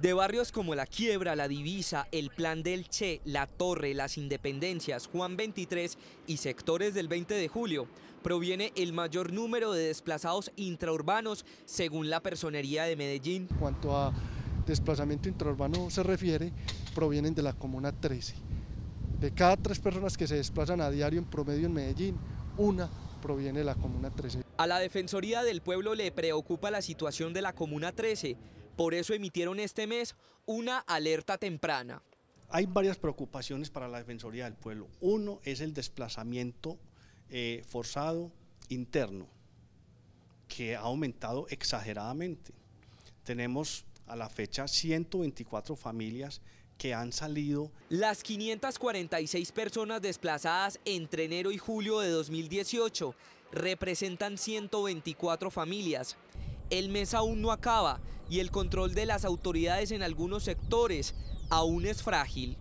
De barrios como La Quiebra, La Divisa, El Plan del Che, La Torre, Las Independencias, Juan 23 y sectores del 20 de julio, proviene el mayor número de desplazados intraurbanos según la Personería de Medellín. En cuanto a desplazamiento intraurbano se refiere, provienen de la Comuna 13. De cada tres personas que se desplazan a diario en promedio en Medellín, una proviene de la Comuna 13. A la Defensoría del Pueblo le preocupa la situación de la Comuna 13, por eso emitieron este mes una alerta temprana. Hay varias preocupaciones para la Defensoría del Pueblo. Uno es el desplazamiento eh, forzado interno, que ha aumentado exageradamente. Tenemos a la fecha 124 familias que han salido. Las 546 personas desplazadas entre enero y julio de 2018 representan 124 familias el mes aún no acaba y el control de las autoridades en algunos sectores aún es frágil,